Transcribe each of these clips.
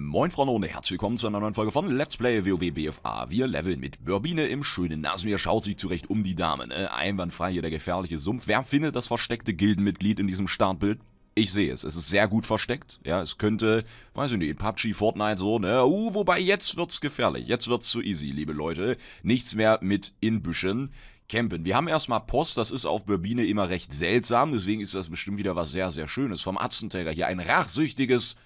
Moin Freunde und herzlich willkommen zu einer neuen Folge von Let's Play WoW BFA. Wir leveln mit Burbine im schönen Nasmir, schaut sich zurecht um die Dame, ne? Einwandfrei hier der gefährliche Sumpf. Wer findet das versteckte Gildenmitglied in diesem Startbild? Ich sehe es, es ist sehr gut versteckt, ja, es könnte, weiß ich nicht, PUBG, Fortnite so, ne, uh, wobei jetzt wird's gefährlich, jetzt wird's zu easy, liebe Leute, nichts mehr mit Inbüschen, campen. Wir haben erstmal Post, das ist auf Burbine immer recht seltsam, deswegen ist das bestimmt wieder was sehr, sehr Schönes. Vom Atzenträger hier ein rachsüchtiges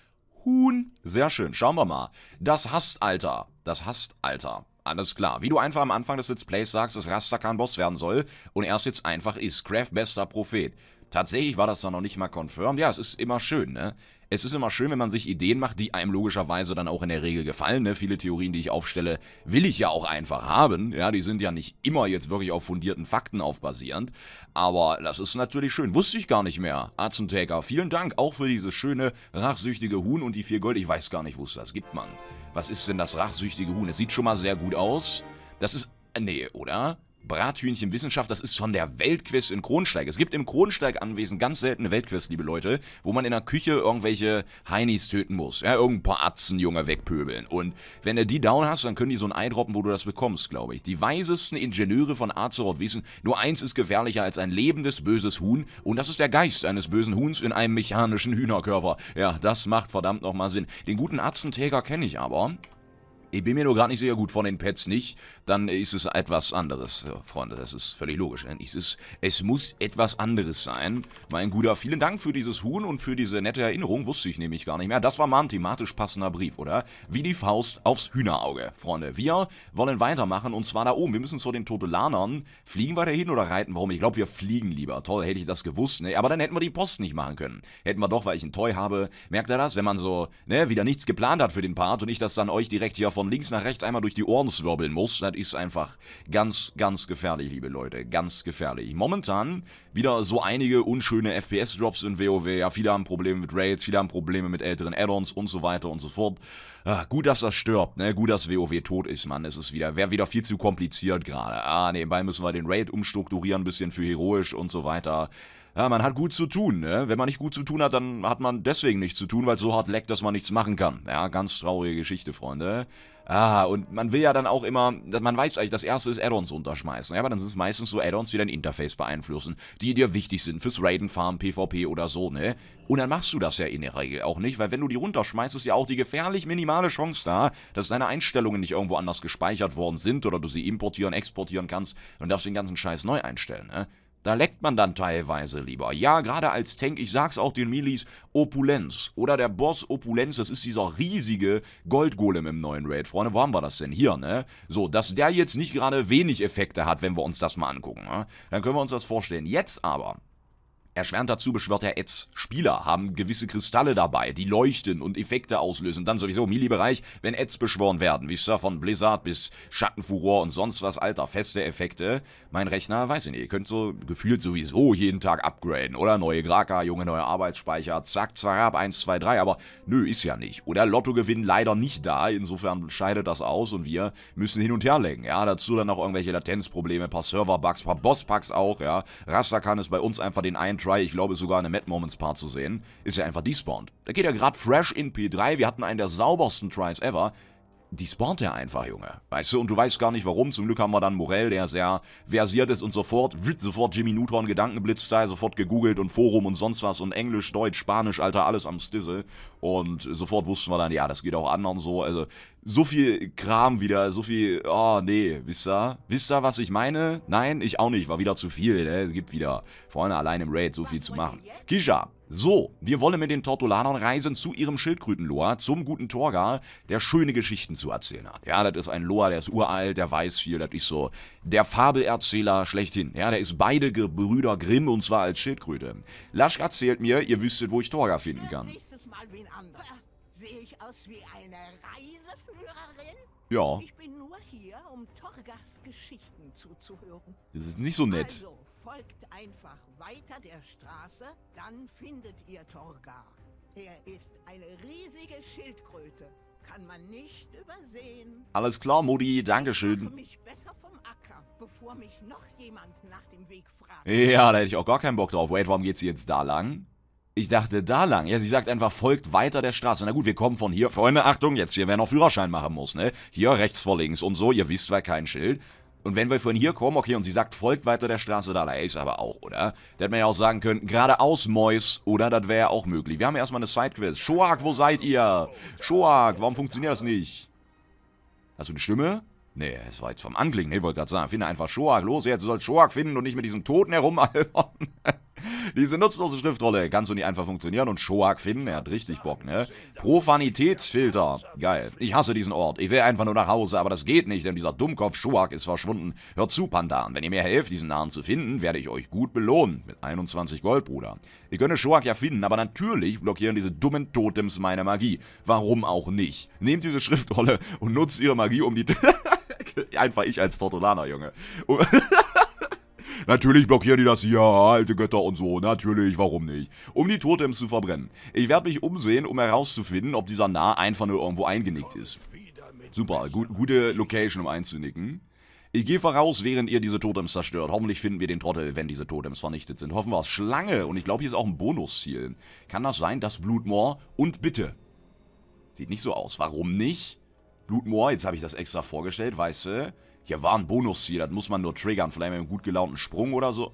Huhn. Sehr schön, schauen wir mal. Das hast, Alter. Das hast, Alter. Alles klar. Wie du einfach am Anfang des Let's Plays sagst, dass Rasta kein Boss werden soll und er es jetzt einfach ist. Craft bester Prophet. Tatsächlich war das dann noch nicht mal confirmed. Ja, es ist immer schön, ne? Es ist immer schön, wenn man sich Ideen macht, die einem logischerweise dann auch in der Regel gefallen. Ne? Viele Theorien, die ich aufstelle, will ich ja auch einfach haben. Ja, die sind ja nicht immer jetzt wirklich auf fundierten Fakten aufbasierend. Aber das ist natürlich schön. Wusste ich gar nicht mehr. Arzentaker, vielen Dank auch für dieses schöne, rachsüchtige Huhn und die vier Gold. Ich weiß gar nicht, wo es das gibt, Mann. Was ist denn das rachsüchtige Huhn? Es sieht schon mal sehr gut aus. Das ist... Äh, nee, oder? Brathühnchenwissenschaft, das ist von der Weltquiz in Kronsteig. Es gibt im Kronsteig-Anwesen ganz seltene Weltquiz, liebe Leute, wo man in der Küche irgendwelche Heinis töten muss. Ja, irgendein paar Atzenjunge wegpöbeln. Und wenn du die down hast, dann können die so ein Ei droppen, wo du das bekommst, glaube ich. Die weisesten Ingenieure von Azeroth wissen, nur eins ist gefährlicher als ein lebendes, böses Huhn. Und das ist der Geist eines bösen Huhns in einem mechanischen Hühnerkörper. Ja, das macht verdammt nochmal Sinn. Den guten Atzentäger kenne ich aber. Ich bin mir nur gar nicht sicher, gut, von den Pets nicht, dann ist es etwas anderes, Freunde. Das ist völlig logisch. Es, ist, es muss etwas anderes sein. Mein Guter, vielen Dank für dieses Huhn und für diese nette Erinnerung. Wusste ich nämlich gar nicht mehr. Das war mal ein thematisch passender Brief, oder? Wie die Faust aufs Hühnerauge, Freunde. Wir wollen weitermachen und zwar da oben. Wir müssen zu den Totelanern. Fliegen wir da hin oder reiten? Warum? Ich glaube, wir fliegen lieber. Toll, hätte ich das gewusst. Ne? Aber dann hätten wir die Post nicht machen können. Hätten wir doch, weil ich ein Toy habe. Merkt ihr das? Wenn man so ne, wieder nichts geplant hat für den Part und ich das dann euch direkt hier von links nach rechts einmal durch die Ohren zwirbeln muss, dann Internet ist einfach ganz, ganz gefährlich, liebe Leute. Ganz gefährlich. Momentan wieder so einige unschöne FPS-Drops in WoW. Ja, viele haben Probleme mit Raids, viele haben Probleme mit älteren Add-ons und so weiter und so fort. Ah, gut, dass das stirbt, ne? Gut, dass WoW tot ist, Mann. Es ist wieder, wäre wieder viel zu kompliziert gerade. Ah, nebenbei müssen wir den Raid umstrukturieren, ein bisschen für heroisch und so weiter. Ja, ah, man hat gut zu tun, ne? Wenn man nicht gut zu tun hat, dann hat man deswegen nichts zu tun, weil es so hart leckt, dass man nichts machen kann. Ja, ganz traurige Geschichte, Freunde. Ah, und man will ja dann auch immer, man weiß eigentlich, das erste ist Addons ons runterschmeißen, ja, aber dann sind es meistens so Addons, die dein Interface beeinflussen, die dir wichtig sind fürs Raiden, Farm, PvP oder so, ne? Und dann machst du das ja in der Regel auch nicht, weil wenn du die runterschmeißt, ist ja auch die gefährlich minimale Chance da, dass deine Einstellungen nicht irgendwo anders gespeichert worden sind oder du sie importieren, exportieren kannst und darfst den ganzen Scheiß neu einstellen, ne? Da leckt man dann teilweise lieber. Ja, gerade als Tank, ich sag's auch den Milis, Opulenz. Oder der Boss Opulenz, das ist dieser riesige Goldgolem im neuen Raid. Freunde, wo haben wir das denn? Hier, ne? So, dass der jetzt nicht gerade wenig Effekte hat, wenn wir uns das mal angucken. Ne? Dann können wir uns das vorstellen. Jetzt aber Erschwerend dazu beschwört er Eds Spieler haben gewisse Kristalle dabei, die leuchten und Effekte auslösen. Dann sowieso im Mili-Bereich, wenn Eds beschworen werden. wie Sir von Blizzard bis Schattenfuror und sonst was, alter, feste Effekte. Mein Rechner, weiß ich nicht, ihr könnt so gefühlt sowieso jeden Tag upgraden. Oder neue Graka, junge neue Arbeitsspeicher, zack, zack, ab, 1, 2, 3. Aber nö, ist ja nicht. Oder Lottogewinn leider nicht da. Insofern scheidet das aus und wir müssen hin und her lenken. Ja, dazu dann noch irgendwelche Latenzprobleme, paar Server-Bugs, paar boss Bossbugs auch, ja. Rasta kann es bei uns einfach den einen Try, ich glaube sogar in einem Mad Moments Part zu sehen, ist er einfach despawned. Da geht er gerade fresh in P3, wir hatten einen der saubersten Tries ever, die spawnt er einfach, Junge. Weißt du, und du weißt gar nicht warum. Zum Glück haben wir dann Morell, der sehr versiert ist und sofort, sofort Jimmy Newton, Gedankenblitz-Style, sofort gegoogelt und Forum und sonst was und Englisch, Deutsch, Spanisch, Alter, alles am Stizzle. Und sofort wussten wir dann, ja, das geht auch anderen so. Also, so viel Kram wieder, so viel, oh, nee, wisst ihr? Wisst ihr, was ich meine? Nein, ich auch nicht, war wieder zu viel, ne? Es gibt wieder, Freunde, allein im Raid so viel zu machen. Kisha, so, wir wollen mit den Tortolanern reisen zu ihrem Schildkrötenloa, zum guten Torgal, der schöne Geschichten zu erzählen hat. Ja, das ist ein Loa, der ist uralt, der weiß viel, das ist so der Fabelerzähler schlechthin. Ja, der ist beide Gebrüder Grimm und zwar als Schildkröte. Lasch erzählt mir, ihr wüsstet, wo ich Torgal finden kann. Äh, Sehe ich aus wie eine Reiseführerin? Ja. Ich bin nur hier, um Torgas Geschichten zuzuhören. Das ist nicht so nett. Also, Folgt einfach weiter der Straße, dann findet ihr Torgar. Er ist eine riesige Schildkröte. Kann man nicht übersehen. Alles klar, Modi, Dankeschön. Ich mich besser vom Acker, bevor mich noch jemand nach dem Weg fragt. Ja, da hätte ich auch gar keinen Bock drauf. Wait, warum geht sie jetzt da lang? Ich dachte, da lang. Ja, sie sagt einfach, folgt weiter der Straße. Na gut, wir kommen von hier. Freunde, Achtung, jetzt hier, wer noch Führerschein machen muss, ne? Hier rechts vor links und so, ihr wisst zwar kein Schild. Und wenn wir von hier kommen, okay, und sie sagt, folgt weiter der Straße, da, da ist aber auch, oder? Da hätte man ja auch sagen können, geradeaus, Mäus, oder? Das wäre ja auch möglich. Wir haben ja erstmal eine Sidequest. Shoak, wo seid ihr? Shoak, warum funktioniert das nicht? Hast du eine Stimme? Nee, es war jetzt vom Anklingen. Nee, wollte gerade sagen, finde einfach Shoak. Los, jetzt sollst Shoak finden und nicht mit diesem Toten herumalbern. Diese nutzlose Schriftrolle kann so nicht einfach funktionieren und Schoak finden, er hat richtig Bock, ne? Profanitätsfilter. Geil. Ich hasse diesen Ort. Ich will einfach nur nach Hause, aber das geht nicht, denn dieser Dummkopf Schoak ist verschwunden. Hört zu, Pandan. Wenn ihr mir helft, diesen Narren zu finden, werde ich euch gut belohnen. Mit 21 Gold, Bruder. Ihr könnt Schoak ja finden, aber natürlich blockieren diese dummen Totems meine Magie. Warum auch nicht? Nehmt diese Schriftrolle und nutzt ihre Magie, um die... einfach ich als Tortolaner, Junge. Natürlich blockieren die das hier, alte Götter und so. Natürlich, warum nicht? Um die Totems zu verbrennen. Ich werde mich umsehen, um herauszufinden, ob dieser Nah einfach nur irgendwo eingenickt ist. Super, gut, gute Location, um einzunicken. Ich gehe voraus, während ihr diese Totems zerstört. Hoffentlich finden wir den Trottel, wenn diese Totems vernichtet sind. Hoffen wir es. Schlange. Und ich glaube, hier ist auch ein Bonusziel. Kann das sein? Das Blutmoor. Und bitte. Sieht nicht so aus. Warum nicht? Blutmoor, jetzt habe ich das extra vorgestellt, weißt du. Hier war ein bonus Bonusziel, das muss man nur triggern. Vielleicht mit einem gut gelaunten Sprung oder so.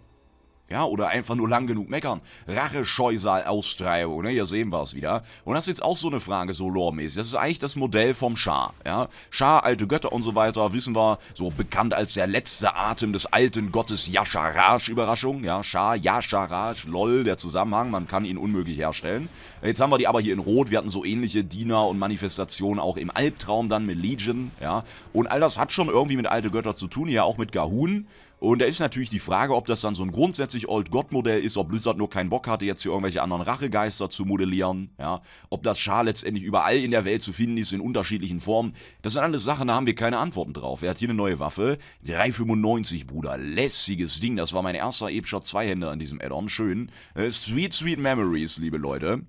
Ja, oder einfach nur lang genug meckern. Rache, Scheusal, Austreibung, ne? Hier sehen wir es wieder. Und das ist jetzt auch so eine Frage, so lore-mäßig. Das ist eigentlich das Modell vom Schar, ja. Schar, alte Götter und so weiter, wissen wir, so bekannt als der letzte Atem des alten Gottes Yasharash, Überraschung, ja. Schar, Yasharash, lol, der Zusammenhang, man kann ihn unmöglich herstellen. Jetzt haben wir die aber hier in Rot, wir hatten so ähnliche Diener und Manifestationen auch im Albtraum dann mit Legion, ja. Und all das hat schon irgendwie mit alte Götter zu tun, ja, auch mit Gahun. Und da ist natürlich die Frage, ob das dann so ein grundsätzlich Old-God-Modell ist, ob Blizzard nur keinen Bock hatte, jetzt hier irgendwelche anderen Rachegeister zu modellieren, ja, ob das Schar letztendlich überall in der Welt zu finden ist, in unterschiedlichen Formen. Das sind alles Sachen, da haben wir keine Antworten drauf. Er hat hier eine neue Waffe, 395, Bruder, lässiges Ding, das war mein erster epischer Zweihänder in diesem Add-on, schön. Äh, sweet, sweet Memories, liebe Leute.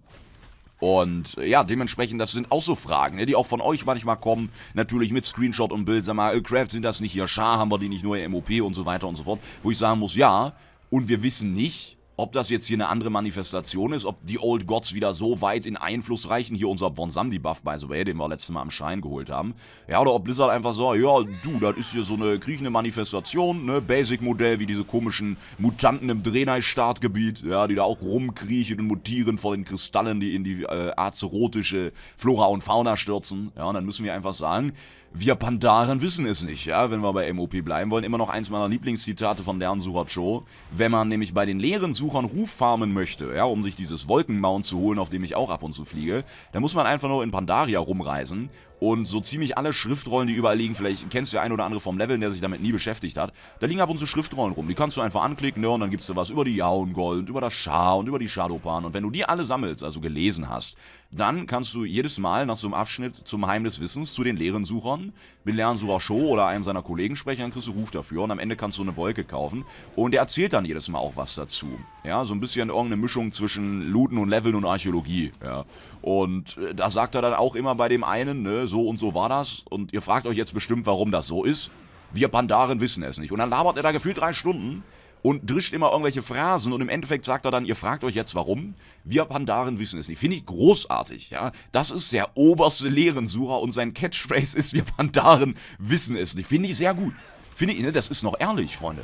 Und äh, ja, dementsprechend, das sind auch so Fragen, ne, die auch von euch manchmal kommen. Natürlich mit Screenshot und Bild, sag mal, äh, Craft, sind das nicht hier Schar, haben wir die nicht nur MOP und so weiter und so fort. Wo ich sagen muss, ja, und wir wissen nicht, ob das jetzt hier eine andere Manifestation ist, ob die Old Gods wieder so weit in Einfluss reichen, hier unser Bonsam-Debuff, by the way, den wir letztes Mal am Schein geholt haben. Ja, oder ob Blizzard einfach so, ja, du, das ist hier so eine kriechende Manifestation, ne, Basic-Modell, wie diese komischen Mutanten im Drenai-Startgebiet, ja, die da auch rumkriechen und mutieren vor den Kristallen, die in die äh, azerotische Flora und Fauna stürzen. Ja, und dann müssen wir einfach sagen, wir Pandaren wissen es nicht, ja, wenn wir bei MOP bleiben wollen. Immer noch eins meiner Lieblingszitate von Lernsucher Joe. Wenn man nämlich bei den leeren Suchern Ruf farmen möchte, ja, um sich dieses Wolkenmount zu holen, auf dem ich auch ab und zu fliege, dann muss man einfach nur in Pandaria rumreisen und so ziemlich alle Schriftrollen, die überall liegen, vielleicht kennst du ja ein oder andere vom Leveln, der sich damit nie beschäftigt hat, da liegen ab und zu Schriftrollen rum. Die kannst du einfach anklicken, ne, und dann gibst du was über die Jaungold, über das Schar und über die Shadowpan. Und wenn du die alle sammelst, also gelesen hast, dann kannst du jedes Mal nach so einem Abschnitt zum Heim des Wissens zu den Lehrensuchern mit Lehrensucher Show oder einem seiner Kollegen sprechen, dann kriegst du Ruf dafür und am Ende kannst du eine Wolke kaufen und der erzählt dann jedes Mal auch was dazu. Ja, so ein bisschen irgendeine Mischung zwischen Looten und Leveln und Archäologie, ja. Und äh, da sagt er dann auch immer bei dem einen, ne, so und so war das. Und ihr fragt euch jetzt bestimmt, warum das so ist. Wir Pandaren wissen es nicht. Und dann labert er da gefühlt drei Stunden und drischt immer irgendwelche Phrasen und im Endeffekt sagt er dann, ihr fragt euch jetzt warum. Wir Pandaren wissen es nicht. Finde ich großartig, ja. Das ist der oberste Lehrensucher und sein Catchphrase ist, wir Pandaren wissen es nicht. Finde ich sehr gut. Finde ich, ne, das ist noch ehrlich, Freunde.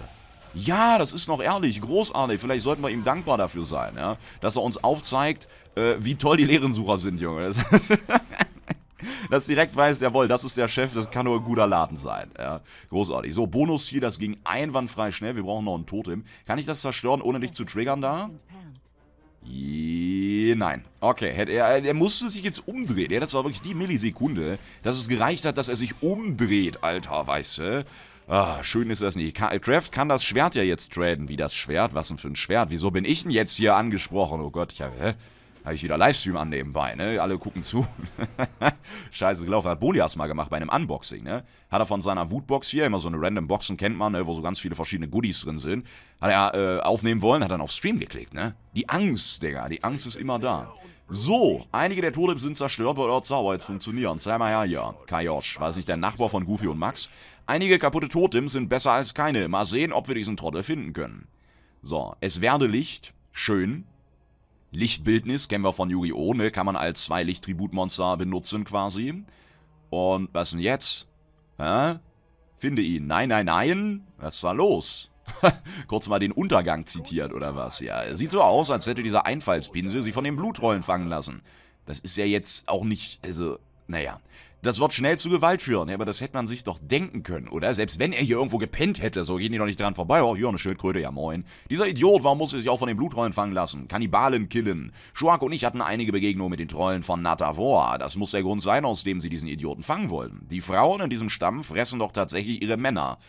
Ja, das ist noch ehrlich, großartig. Vielleicht sollten wir ihm dankbar dafür sein, ja. Dass er uns aufzeigt, äh, wie toll die Lehrensucher sind, Junge. Das, dass direkt weiß, jawohl, das ist der Chef, das kann nur ein guter Laden sein. Ja, großartig. So, Bonus hier, das ging einwandfrei schnell. Wir brauchen noch ein Totem. Kann ich das zerstören, ohne dich zu triggern da? Äh, nein. Okay, er, äh, er musste sich jetzt umdrehen. Ja, das war wirklich die Millisekunde, dass es gereicht hat, dass er sich umdreht, Alter, weißt du? Ah, schön ist das nicht. Kraft kann das Schwert ja jetzt traden. Wie das Schwert? Was denn für ein Schwert? Wieso bin ich denn jetzt hier angesprochen? Oh Gott, ich habe... Hä? Habe ich wieder Livestream an nebenbei, ne? Alle gucken zu. Scheiße gelaufen. Hat Bolias mal gemacht bei einem Unboxing, ne? Hat er von seiner Wutbox hier, immer so eine random Boxen kennt man, ne? Wo so ganz viele verschiedene Goodies drin sind. Hat er äh, aufnehmen wollen, hat dann auf Stream geklickt, ne? Die Angst, Digga. Die Angst ist immer da. So, einige der Tote sind zerstört weil oder sauber jetzt funktionieren. Sei mal her, ja. Kajosch, weiß nicht der Nachbar von Goofy und Max? Einige kaputte Totems sind besser als keine. Mal sehen, ob wir diesen Trottel finden können. So, es werde Licht. Schön. Lichtbildnis, kennen wir von Yu-Gi-Oh!, ne? Kann man als zwei Lichttributmonster benutzen quasi. Und was denn jetzt? Hä? Finde ihn. Nein, nein, nein. Was war los? Kurz mal den Untergang zitiert, oder was? Ja, sieht so aus, als hätte dieser Einfallspinsel sie von den Blutrollen fangen lassen. Das ist ja jetzt auch nicht, also, naja das wird schnell zu Gewalt führen. Ja, aber das hätte man sich doch denken können, oder? Selbst wenn er hier irgendwo gepennt hätte, so gehen die doch nicht dran vorbei. Oh, hier eine Schildkröte, ja moin. Dieser Idiot, warum muss er sich auch von den Blutrollen fangen lassen? Kannibalen killen. Schuak und ich hatten einige Begegnungen mit den Trollen von Natavor. Das muss der Grund sein, aus dem sie diesen Idioten fangen wollen. Die Frauen in diesem Stamm fressen doch tatsächlich ihre Männer.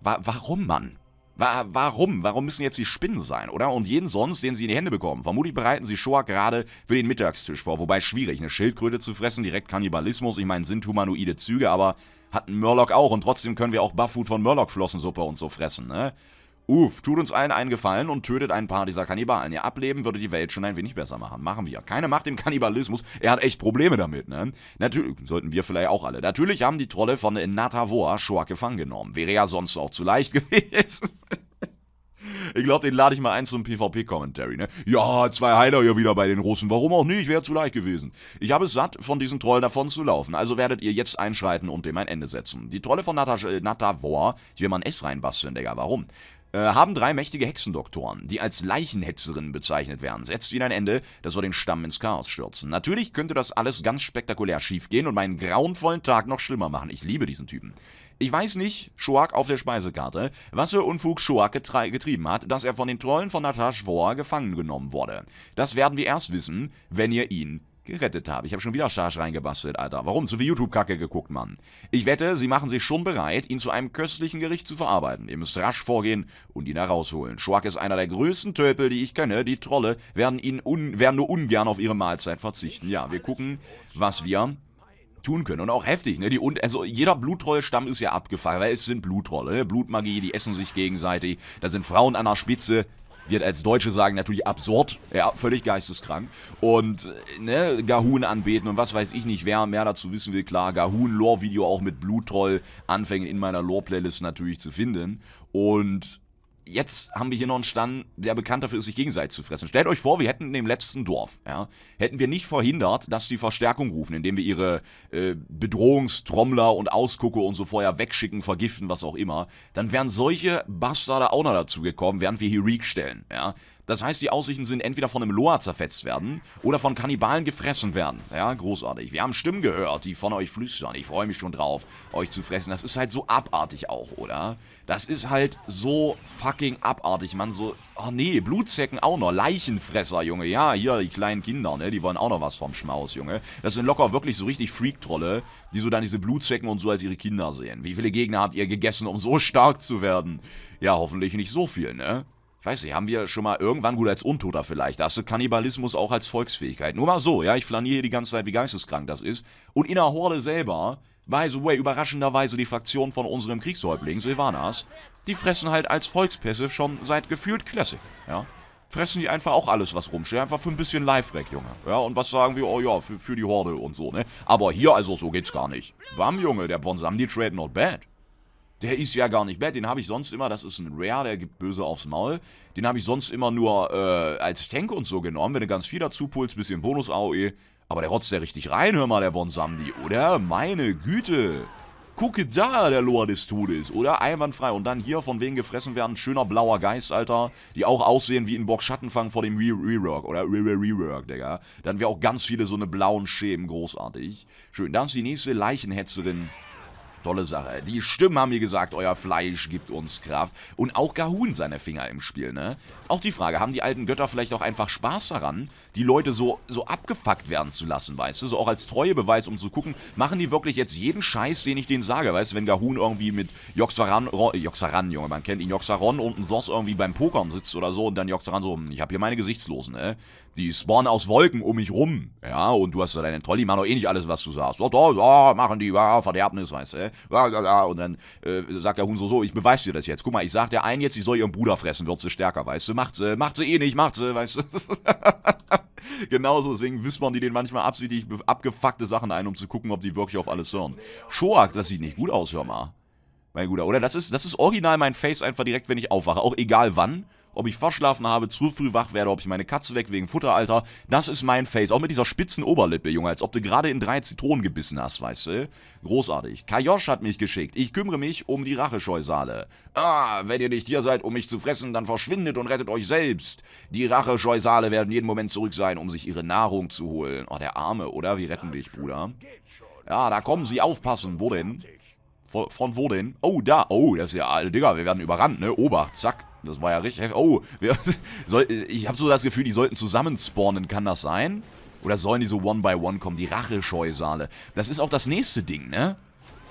Warum, Mann? Wa warum? Warum müssen jetzt die Spinnen sein, oder? Und jeden sonst, den sie in die Hände bekommen. Vermutlich bereiten sie Shoah gerade für den Mittagstisch vor. Wobei schwierig, eine Schildkröte zu fressen, direkt Kannibalismus. Ich meine, sind humanoide Züge, aber hatten Murloc auch. Und trotzdem können wir auch Buffood von Murloc-Flossensuppe und so fressen, ne? Uff, tut uns allen einen Gefallen und tötet ein paar dieser Kannibalen. Ihr Ableben würde die Welt schon ein wenig besser machen. Machen wir. Keine Macht im Kannibalismus. Er hat echt Probleme damit, ne? Natürlich, sollten wir vielleicht auch alle. Natürlich haben die Trolle von Natavoa Shoah gefangen genommen. Wäre ja sonst auch zu leicht gewesen. Ich glaube, den lade ich mal ein zum PvP-Commentary, ne? Ja, zwei Heiler hier wieder bei den Russen. Warum auch nicht? Wäre zu leicht gewesen. Ich habe es satt, von diesen Trollen davon zu laufen. Also werdet ihr jetzt einschreiten und dem ein Ende setzen. Die Trolle von Natavor, äh, Nata ich will mal ein S reinbasteln, Digga. Warum? Äh, haben drei mächtige Hexendoktoren, die als Leichenhetzerinnen bezeichnet werden. Setzt ihnen ein Ende, das soll den Stamm ins Chaos stürzen. Natürlich könnte das alles ganz spektakulär schiefgehen und meinen grauenvollen Tag noch schlimmer machen. Ich liebe diesen Typen. Ich weiß nicht, Schoak auf der Speisekarte, was für Unfug Schoak getrieben hat, dass er von den Trollen von Natasha Vor gefangen genommen wurde. Das werden wir erst wissen, wenn ihr ihn gerettet habe. Ich habe schon wieder Charge reingebastelt, Alter. Warum? Zu viel YouTube-Kacke geguckt, Mann. Ich wette, sie machen sich schon bereit, ihn zu einem köstlichen Gericht zu verarbeiten. Ihr müsst rasch vorgehen und ihn herausholen. Schwack ist einer der größten Tölpel, die ich kenne. Die Trolle werden, ihn werden nur ungern auf ihre Mahlzeit verzichten. Ja, wir gucken, was wir tun können. Und auch heftig, ne? Die und also jeder Blutrollstamm ist ja abgefallen, weil es sind Blutrolle, ne? Blutmagie, die essen sich gegenseitig. Da sind Frauen an der Spitze wir als Deutsche sagen natürlich absurd, ja, völlig geisteskrank. Und äh, ne, Gahun anbeten und was weiß ich nicht, wer mehr dazu wissen will, klar, Gahun Lore-Video auch mit Blutroll Anfängen in meiner Lore-Playlist natürlich zu finden. Und jetzt haben wir hier noch einen Stand, der bekannt dafür ist, sich gegenseitig zu fressen. Stellt euch vor, wir hätten in dem letzten Dorf, ja, hätten wir nicht verhindert, dass die Verstärkung rufen, indem wir ihre äh, Bedrohungstrommler und Ausgucke und so vorher wegschicken, vergiften, was auch immer, dann wären solche Bastarde auch noch dazu gekommen, während wir hier Reek stellen, ja. Das heißt, die Aussichten sind entweder von einem Loa zerfetzt werden oder von Kannibalen gefressen werden. Ja, großartig. Wir haben Stimmen gehört, die von euch flüstern. Ich freue mich schon drauf, euch zu fressen. Das ist halt so abartig auch, oder? Das ist halt so fucking abartig, Mann. So, oh nee, Blutsäcken auch noch. Leichenfresser, Junge. Ja, hier, die kleinen Kinder, ne? Die wollen auch noch was vom Schmaus, Junge. Das sind locker wirklich so richtig Freak-Trolle, die so dann diese Blutsäcken und so als ihre Kinder sehen. Wie viele Gegner habt ihr gegessen, um so stark zu werden? Ja, hoffentlich nicht so viel, ne? ich weiß nicht, haben wir schon mal irgendwann, gut, als Untoter vielleicht, da hast du Kannibalismus auch als Volksfähigkeit. Nur mal so, ja, ich flaniere hier die ganze Zeit, wie geisteskrank das ist. Und in der Horde selber, by the way, überraschenderweise die Fraktion von unserem Kriegshäuptling Silvanas, die fressen halt als Volkspässe schon seit gefühlt Classic, ja. Fressen die einfach auch alles, was rumsteht, einfach für ein bisschen Live-Rack, Junge. Ja, und was sagen wir? Oh ja, für, für, die Horde und so, ne? Aber hier also, so geht's gar nicht. Bam, Junge, der Bonsam, die trade not bad. Der ist ja gar nicht bad. Den habe ich sonst immer, das ist ein Rare, der gibt böse aufs Maul. Den habe ich sonst immer nur äh, als Tank und so genommen. Wenn du ganz viel dazu pulst, bisschen Bonus-AOE. Aber der rotzt ja richtig rein, hör mal, der Bonsamdi, oder? Meine Güte. Gucke da, der Lord des Todes, oder? Einwandfrei. Und dann hier, von wegen gefressen werden, schöner blauer Geist, Alter. Die auch aussehen wie ein Bock Schattenfang vor dem Rework, oder? Rework, Digga. Dann wir auch ganz viele so eine blauen Schämen, großartig. Schön, dann ist die nächste Leichenhetzerin. Tolle Sache. Die Stimmen haben mir gesagt, euer Fleisch gibt uns Kraft. Und auch Gahun seine Finger im Spiel, ne? Ist auch die Frage, haben die alten Götter vielleicht auch einfach Spaß daran, die Leute so, so abgefuckt werden zu lassen, weißt du? So auch als treue Beweis, um zu gucken, machen die wirklich jetzt jeden Scheiß, den ich denen sage, weißt du? Wenn Gahun irgendwie mit Joxaran, Joxaran, Junge, man kennt ihn, Joxaron und ein Soss irgendwie beim Pokern sitzt oder so und dann Joxaran so, hm, ich habe hier meine Gesichtslosen, ne? Die spawnen aus Wolken um mich rum, ja? Und du hast da deinen Trolli, die machen doch eh nicht alles, was du sagst. So, oh, so, oh, machen die, ja, Verderbnis, weißt du? Ne? und dann äh, sagt der Huhn so, so, ich beweis dir das jetzt. Guck mal, ich sag der einen jetzt, sie soll ihren Bruder fressen, wird sie stärker, weißt du. Macht sie, macht sie eh nicht, macht sie, weißt du. Genauso, deswegen wispern die den manchmal absichtlich abgefuckte Sachen ein, um zu gucken, ob die wirklich auf alles hören. Shoak, das sieht nicht gut aus, hör mal. Mein Guter, oder? Das ist, das ist original mein Face einfach direkt, wenn ich aufwache. Auch egal wann ob ich verschlafen habe, zu früh wach werde, ob ich meine Katze weg wegen Futter, Alter. Das ist mein Face. Auch mit dieser spitzen Oberlippe, Junge, als ob du gerade in drei Zitronen gebissen hast, weißt du? Großartig. Kajosch hat mich geschickt. Ich kümmere mich um die Rachescheusale. Ah, wenn ihr nicht hier seid, um mich zu fressen, dann verschwindet und rettet euch selbst. Die Rachescheusale werden jeden Moment zurück sein, um sich ihre Nahrung zu holen. Oh, der Arme, oder? Wir retten dich, Bruder. Ja, da kommen sie. Aufpassen. Wo denn? Von, von wo denn? Oh, da. Oh, das ist ja... Digga, wir werden überrannt, ne? Ober. Zack. Das war ja richtig Oh, wir, soll, ich habe so das Gefühl, die sollten zusammen spawnen. Kann das sein? Oder sollen die so one by one kommen? Die Rachescheusale. Das ist auch das nächste Ding, ne?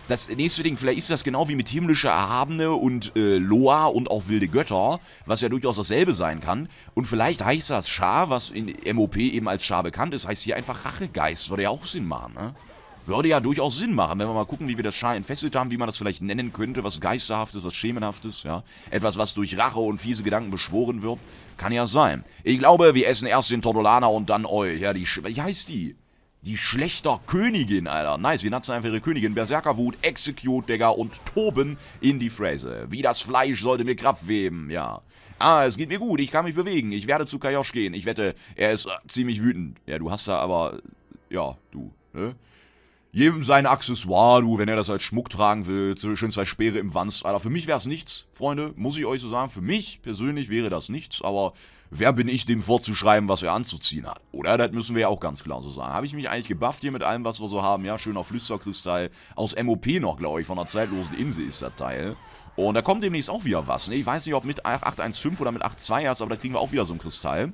Das nächste Ding, vielleicht ist das genau wie mit himmlischer Erhabene und äh, Loa und auch wilde Götter, was ja durchaus dasselbe sein kann. Und vielleicht heißt das Schar, was in MOP eben als Schar bekannt ist, heißt hier einfach Rachegeist. Würde ja auch Sinn machen, ne? Würde ja durchaus Sinn machen, wenn wir mal gucken, wie wir das Schar entfesselt haben, wie man das vielleicht nennen könnte, was Geisterhaftes, was Schemenhaftes, ja. Etwas, was durch Rache und fiese Gedanken beschworen wird. Kann ja sein. Ich glaube, wir essen erst den Tordolaner und dann euch. Ja, die, Sch wie heißt die? Die schlechter Königin, Alter. Nice, wir nutzen einfach ihre Königin. Berserkerwut, Execute, Digga und Toben in die Fräse. Wie das Fleisch sollte mir Kraft weben, ja. Ah, es geht mir gut, ich kann mich bewegen. Ich werde zu Kajosch gehen. Ich wette, er ist äh, ziemlich wütend. Ja, du hast da aber... Ja, du, ne? Jedem sein Accessoire, du, wenn er das als Schmuck tragen will, schön zwei Speere im Wanz. Alter, für mich wäre es nichts, Freunde, muss ich euch so sagen. Für mich persönlich wäre das nichts, aber wer bin ich, dem vorzuschreiben, was er anzuziehen hat? Oder? Das müssen wir ja auch ganz klar so sagen. Habe ich mich eigentlich gebufft hier mit allem, was wir so haben? Ja, schöner Flüsterkristall. Aus MOP noch, glaube ich, von der zeitlosen Insel ist der Teil. Und da kommt demnächst auch wieder was. Ne? Ich weiß nicht, ob mit 815 oder mit 82 erst, aber da kriegen wir auch wieder so einen Kristall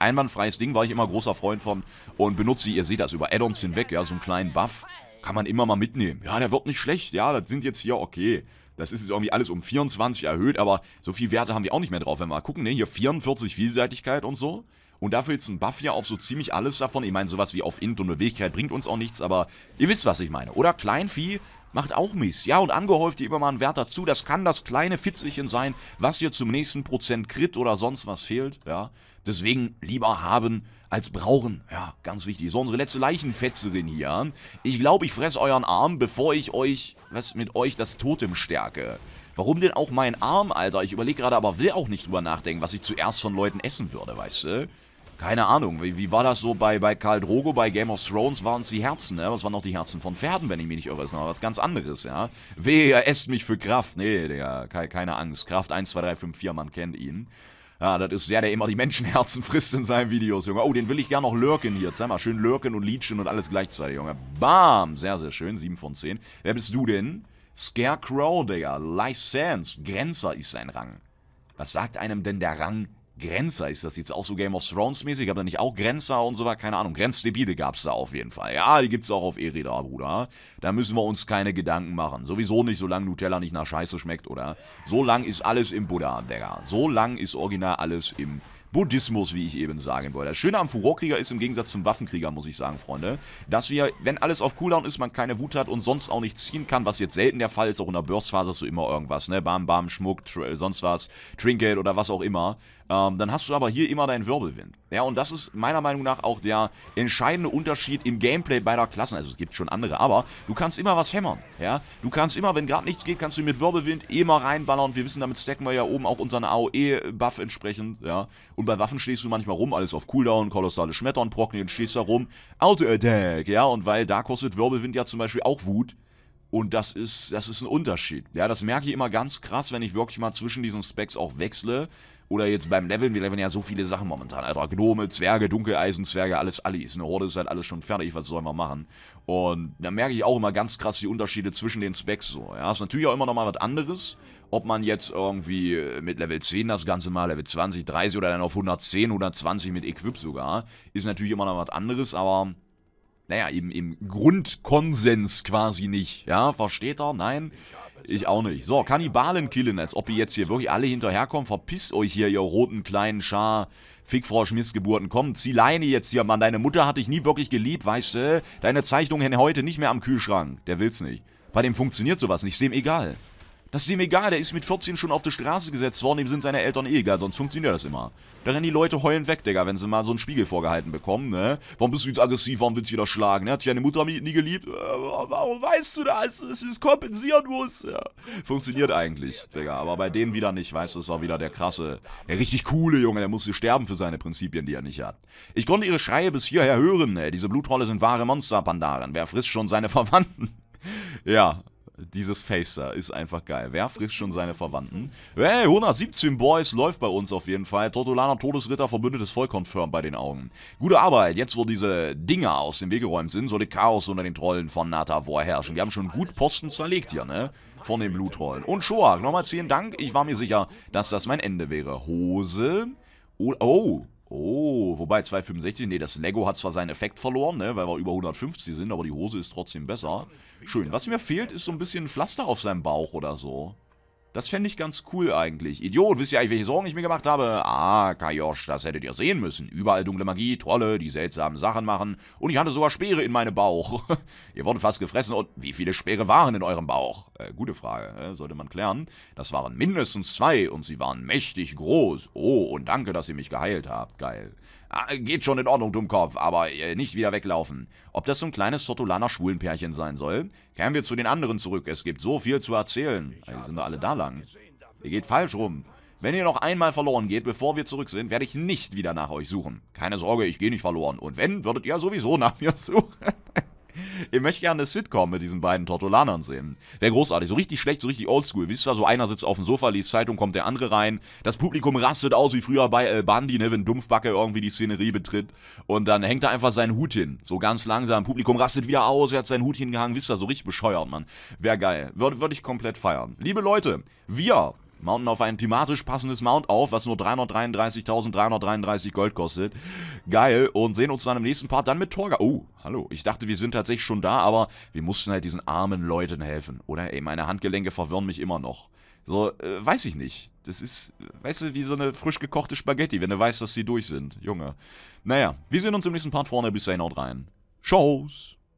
einwandfreies Ding, war ich immer großer Freund von und benutze sie, ihr seht das, über Addons hinweg, ja, so einen kleinen Buff kann man immer mal mitnehmen. Ja, der wird nicht schlecht, ja, das sind jetzt hier, okay, das ist jetzt irgendwie alles um 24 erhöht, aber so viel Werte haben wir auch nicht mehr drauf, wenn wir mal gucken, ne, hier 44 Vielseitigkeit und so. Und dafür jetzt ein Buff hier auf so ziemlich alles davon. Ich meine, sowas wie auf Int und Beweglichkeit bringt uns auch nichts, aber ihr wisst, was ich meine. Oder Kleinvieh macht auch Mist. Ja, und angehäuft ihr immer mal einen Wert dazu. Das kann das kleine Fitzelchen sein, was hier zum nächsten Prozent Crit oder sonst was fehlt. Ja, Deswegen lieber haben als brauchen. Ja, ganz wichtig. So, unsere letzte Leichenfetzerin hier. Ich glaube, ich fresse euren Arm, bevor ich euch, was mit euch das Totem stärke. Warum denn auch mein Arm, Alter? Ich überlege gerade, aber will auch nicht drüber nachdenken, was ich zuerst von Leuten essen würde, weißt du? Keine Ahnung, wie, wie war das so bei, bei Karl Drogo, bei Game of Thrones waren es die Herzen, ne? Was waren noch die Herzen von Pferden, wenn ich mich nicht irre, ist noch was ganz anderes, ja? Wehe, esst mich für Kraft. Nee, Digga, keine Angst. Kraft 1, 2, 3, 5, 4, man kennt ihn. Ja, das ist der, der immer die Menschenherzen frisst in seinen Videos, Junge. Oh, den will ich gerne noch lurken hier. Zeig mal, schön lurken und leechen und alles gleichzeitig, Junge. Bam! Sehr, sehr schön. 7 von 10. Wer bist du denn? Scarecrow, Digga. License. Grenzer ist sein Rang. Was sagt einem denn der Rang Grenzer ist das jetzt auch so Game of Thrones mäßig? Gab da nicht auch Grenzer und so was? Keine Ahnung. Grenzdebile gab's da auf jeden Fall. Ja, die gibt's auch auf e Bruder. Da müssen wir uns keine Gedanken machen. Sowieso nicht, solange Nutella nicht nach Scheiße schmeckt, oder? So lang ist alles im Buddha, Digga. So lang ist original alles im Buddhismus, wie ich eben sagen wollte. Das Schöne am Furorkrieger ist im Gegensatz zum Waffenkrieger, muss ich sagen, Freunde, dass wir, wenn alles auf Cooldown ist, man keine Wut hat und sonst auch nicht ziehen kann, was jetzt selten der Fall ist, auch in der Burstphase hast du immer irgendwas, ne? Bam, bam, Schmuck, sonst was, Trinket oder was auch immer ähm, dann hast du aber hier immer deinen Wirbelwind. Ja, und das ist meiner Meinung nach auch der entscheidende Unterschied im Gameplay beider Klassen. Also es gibt schon andere, aber du kannst immer was hämmern. Ja, du kannst immer, wenn gerade nichts geht, kannst du mit Wirbelwind immer reinballern. Wir wissen, damit stacken wir ja oben auch unseren AOE-Buff entsprechend. Ja, und bei Waffen stehst du manchmal rum, alles auf Cooldown, kolossale Schmettern, Prognien, stehst da rum, Auto-Attack. Ja, und weil da kostet Wirbelwind ja zum Beispiel auch Wut, und das ist, das ist ein Unterschied. Ja, das merke ich immer ganz krass, wenn ich wirklich mal zwischen diesen Specs auch wechsle. Oder jetzt beim Leveln, wir leveln ja so viele Sachen momentan. Also Gnome, Zwerge, Dunkeleisen, Zwerge, alles Allis. Eine Horde ist halt alles schon fertig, was soll man machen? Und da merke ich auch immer ganz krass die Unterschiede zwischen den Specs so. Ja, ist natürlich auch immer nochmal was anderes, ob man jetzt irgendwie mit Level 10 das Ganze mal, Level 20, 30 oder dann auf 110, 120 mit Equip sogar. Ist natürlich immer noch was anderes, aber naja, im, im Grundkonsens quasi nicht. Ja, versteht er? Nein. Ich auch nicht. So, Kannibalen killen, als ob die jetzt hier wirklich alle hinterherkommen. Verpisst euch hier, ihr roten kleinen Schar. Fickfrosch, Missgeburten, komm, zieh Leine jetzt hier, Mann. Deine Mutter hat dich nie wirklich geliebt, weißt du? Deine Zeichnung hängen heute nicht mehr am Kühlschrank. Der will's nicht. Bei dem funktioniert sowas nicht, ist dem egal. Das ist ihm egal, der ist mit 14 schon auf die Straße gesetzt worden, ihm sind seine Eltern eh egal, sonst funktioniert das immer. Da rennen die Leute heulen weg, Digga, wenn sie mal so einen Spiegel vorgehalten bekommen, ne? Warum bist du jetzt aggressiv, warum willst du wieder schlagen, ne? Hat dich deine Mutter nie geliebt? Äh, warum weißt du das, dass ich es kompensieren muss? Ja. Funktioniert eigentlich, Digga, aber bei dem wieder nicht, weißt du, das war wieder der krasse, der richtig coole Junge, der musste sterben für seine Prinzipien, die er nicht hat. Ich konnte ihre Schreie bis hierher hören, ne? Diese Blutrolle sind wahre Monster, Pandaren. Wer frisst schon seine Verwandten? ja, dieses Face da ist einfach geil. Wer frisst schon seine Verwandten? Hey, 117 Boys läuft bei uns auf jeden Fall. Tortolana Todesritter, verbündetes Vollkonfirm bei den Augen. Gute Arbeit. Jetzt, wo diese Dinger aus dem Weg geräumt sind, sollte Chaos unter den Trollen von Natavor herrschen. Wir haben schon gut Posten zerlegt hier, ne? Von den Blutrollen. Und Shoah, nochmal vielen Dank. Ich war mir sicher, dass das mein Ende wäre. Hose. Oh, oh. Oh, wobei 265, nee, das Lego hat zwar seinen Effekt verloren, ne, weil wir über 150 sind, aber die Hose ist trotzdem besser. Schön. Was mir fehlt, ist so ein bisschen Pflaster auf seinem Bauch oder so. Das fände ich ganz cool eigentlich. Idiot, wisst ihr eigentlich, welche Sorgen ich mir gemacht habe? Ah, Kajosch, das hättet ihr sehen müssen. Überall dunkle Magie, Trolle, die seltsamen Sachen machen. Und ich hatte sogar Speere in meinem Bauch. ihr wurdet fast gefressen und wie viele Speere waren in eurem Bauch? Äh, gute Frage, äh, sollte man klären. Das waren mindestens zwei und sie waren mächtig groß. Oh, und danke, dass ihr mich geheilt habt. Geil. Ah, geht schon in Ordnung, Dummkopf, aber äh, nicht wieder weglaufen. Ob das so ein kleines Tortolaner Schwulenpärchen sein soll? Kehren wir zu den anderen zurück, es gibt so viel zu erzählen. Die sind doch alle da lang. Ihr geht falsch rum. Wenn ihr noch einmal verloren geht, bevor wir zurück sind, werde ich nicht wieder nach euch suchen. Keine Sorge, ich gehe nicht verloren. Und wenn, würdet ihr sowieso nach mir suchen. ich möchte gerne eine Sitcom mit diesen beiden Tortolanern sehen. Wäre großartig. So richtig schlecht, so richtig oldschool. Wisst ihr, so einer sitzt auf dem Sofa, liest Zeitung, kommt der andere rein. Das Publikum rastet aus wie früher bei El äh, Bandi, ne, wenn Dumpfbacke irgendwie die Szenerie betritt. Und dann hängt er einfach seinen Hut hin. So ganz langsam. Publikum rastet wieder aus, er hat seinen Hut hingehangen. Wisst ihr, so richtig bescheuert, Mann. Wäre geil. Würde würd ich komplett feiern. Liebe Leute, wir Mounten auf ein thematisch passendes Mount auf, was nur 333.333 Gold kostet. Geil. Und sehen uns dann im nächsten Part dann mit Torga. Oh, hallo. Ich dachte, wir sind tatsächlich schon da, aber wir mussten halt diesen armen Leuten helfen. Oder? Ey, meine Handgelenke verwirren mich immer noch. So, äh, weiß ich nicht. Das ist, weißt du, wie so eine frisch gekochte Spaghetti, wenn du weißt, dass sie durch sind. Junge. Naja, wir sehen uns im nächsten Part vorne. Bis dahin haut rein. Tschüss.